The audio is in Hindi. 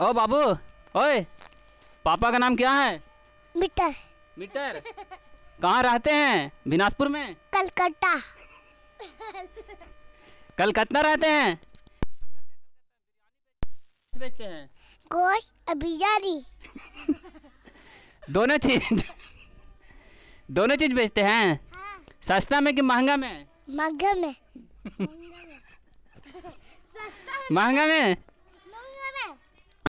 ओ बाबू ओए पापा का नाम क्या है मिटर मिटर कहाँ रहते हैं बिनासपुर में कलकत्ता कलकत्ता रहते हैं बेचते हैं दोनों चीज दोनों चीज बेचते हैं हाँ। सस्ता में कि महंगा में महंगा में महंगा में